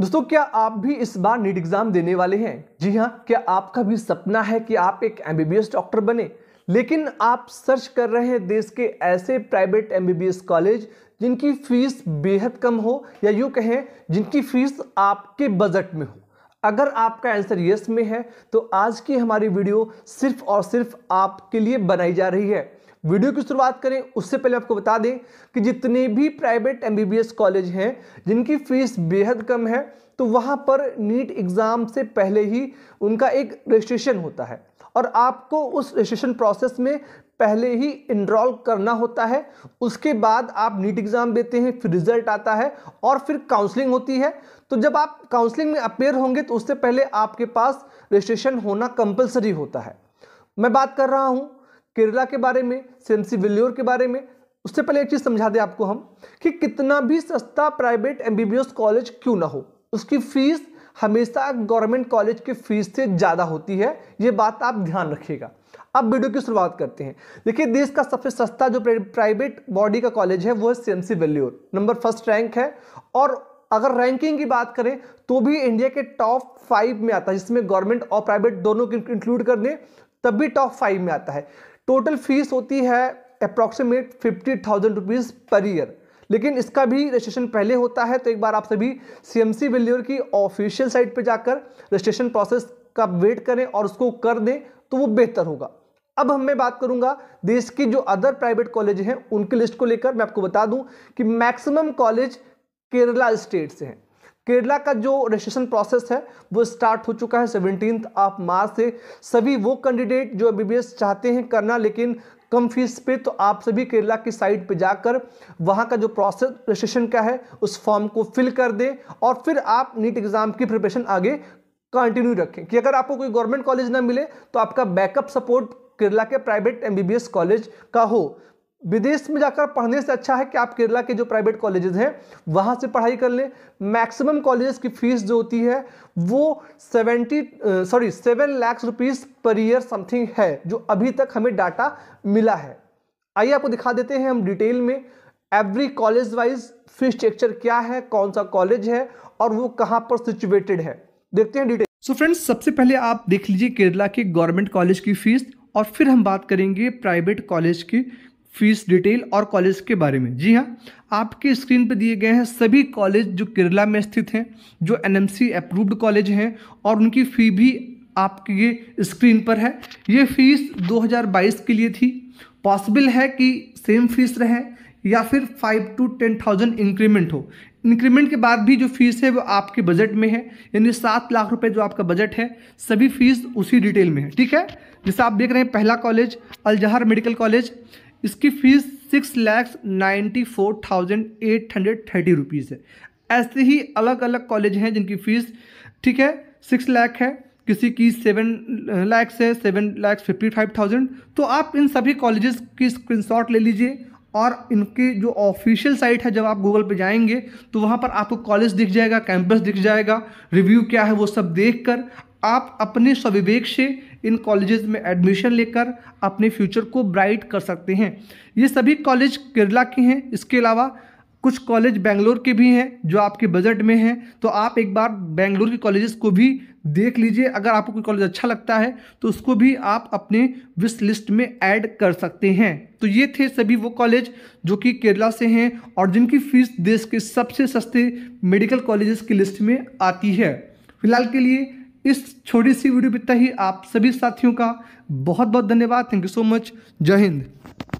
दोस्तों क्या आप भी इस बार नीट एग्जाम देने वाले हैं जी हाँ क्या आपका भी सपना है कि आप एक एम डॉक्टर बने लेकिन आप सर्च कर रहे हैं देश के ऐसे प्राइवेट एम कॉलेज जिनकी फीस बेहद कम हो या यूँ कहें जिनकी फीस आपके बजट में हो अगर आपका आंसर यस में है तो आज की हमारी वीडियो सिर्फ और सिर्फ आपके लिए बनाई जा रही है वीडियो की शुरुआत करें उससे पहले आपको बता दें कि जितने भी प्राइवेट एमबीबीएस कॉलेज हैं जिनकी फीस बेहद कम है तो वहाँ पर नीट एग्ज़ाम से पहले ही उनका एक रजिस्ट्रेशन होता है और आपको उस रजिस्ट्रेशन प्रोसेस में पहले ही इनरोल करना होता है उसके बाद आप नीट एग्ज़ाम देते हैं फिर रिजल्ट आता है और फिर काउंसलिंग होती है तो जब आप काउंसलिंग में अपेयर होंगे तो उससे पहले आपके पास रजिस्ट्रेशन होना कंपलसरी होता है मैं बात कर रहा हूँ केरला के बारे में सेमसी विल्योर के बारे में उससे पहले एक चीज़ समझा दें आपको हम कि कितना भी सस्ता प्राइवेट एमबीबीएस कॉलेज क्यों ना हो उसकी फीस हमेशा गवर्नमेंट कॉलेज की फीस से ज़्यादा होती है ये बात आप ध्यान रखिएगा अब वीडियो की शुरुआत करते हैं देखिए देश का सबसे सस्ता जो प्राइवेट बॉडी का कॉलेज है वो है CMC Vellore number first rank है और अगर रैंकिंग की बात करें तो भी इंडिया के टॉप फाइव में आता है जिसमें गवर्नमेंट और प्राइवेट दोनों को इंक्लूड कर दें तब भी टॉप फाइव में आता है टोटल फीस होती है approximate fifty thousand rupees per year लेकिन इसका भी रजिस्ट्रेशन पहले होता है तो एक बार आप सभी सी एम सी की ऑफिशियल साइट पर जाकर रजिस्ट्रेशन प्रोसेस का वेट करें और उसको कर दें तो वो बेहतर होगा अब हम मैं बात करूंगा देश की जो अदर प्राइवेट कॉलेज हैं उनकी लिस्ट को लेकर मैं आपको बता दूं कि मैक्सिमम कॉलेज केरला स्टेट से हैं केरला का जो रजिस्ट्रेशन प्रोसेस है वो स्टार्ट हो चुका है सेवनटीन ऑफ मार्च से सभी वो कैंडिडेट जो बी चाहते हैं करना लेकिन कम फीस पे तो आप सभी केरला की साइट पे जाकर वहाँ का जो प्रोसेस रजिस्ट्रेशन का है उस फॉर्म को फिल कर दें और फिर आप नीट एग्ज़ाम की प्रिपरेशन आगे कंटिन्यू रखें कि अगर आपको कोई गवर्नमेंट कॉलेज ना मिले तो आपका बैकअप सपोर्ट केरला के प्राइवेट एमबीबीएस कॉलेज का हो विदेश में जाकर पढ़ने से अच्छा है कि आप केरला के जो प्राइवेट कॉलेजेस हैं वहाँ से पढ़ाई कर लें मैक्सिमम कॉलेजेस की फ़ीस जो होती है वो seventy sorry seven lakhs rupees per year something है जो अभी तक हमें डाटा मिला है आइए आपको दिखा देते हैं हम डिटेल में every college wise fees structure क्या है कौन सा कॉलेज है और वो कहाँ पर सिचुएटेड है देखते हैं डिटेल सो फ्रेंड्स सबसे पहले आप देख लीजिए केरला के गवर्नमेंट कॉलेज की फीस और फिर हम बात करेंगे प्राइवेट कॉलेज की फीस डिटेल और कॉलेज के बारे में जी हाँ आपके स्क्रीन पर दिए गए हैं सभी कॉलेज जो केरला में स्थित हैं जो सी अप्रूव्ड कॉलेज हैं और उनकी फ़ी भी आपके स्क्रीन पर है ये फीस 2022 के लिए थी पॉसिबल है कि सेम फीस रहे या फिर five to ten thousand increment हो इंक्रीमेंट के बाद भी जो फीस है वो आपके बजट में है यानी सात लाख रुपए जो आपका बजट है सभी फीस उसी डिटेल में है ठीक है जैसे आप देख रहे हैं पहला कॉलेज अलजहर मेडिकल कॉलेज इसकी fees six lakhs ninety four thousand eight hundred thirty rupees है ऐसे ही अलग अलग कॉलेज हैं जिनकी फ़ीस ठीक है सिक्स लैख है किसी की सेवन लैक्स है seven lakhs fifty five thousand तो आप इन सभी कॉलेजेस की स्क्रीनशॉट ले लीजिए और इनके जो ऑफिशियल साइट है जब आप गूगल पे जाएंगे तो वहाँ पर आपको कॉलेज दिख जाएगा कैंपस दिख जाएगा रिव्यू क्या है वो सब देख कर आप अपने स्वविवेक से इन कॉलेजेस में एडमिशन लेकर अपने फ्यूचर को ब्राइट कर सकते हैं ये सभी कॉलेज केरला के हैं इसके अलावा कुछ कॉलेज बेंगलोर के भी हैं जो आपके बजट में हैं तो आप एक बार बेंगलोर के कॉलेजेस को भी देख लीजिए अगर आपको कोई कॉलेज अच्छा लगता है तो उसको भी आप अपने विश लिस्ट में ऐड कर सकते हैं तो ये थे सभी वो कॉलेज जो कि केरला से हैं और जिनकी फ़ीस देश के सबसे सस्ते मेडिकल कॉलेजेस की लिस्ट में आती है फिलहाल के लिए इस छोटी सी वीडियो पर ही आप सभी साथियों का बहुत बहुत धन्यवाद थैंक यू सो मच जय हिंद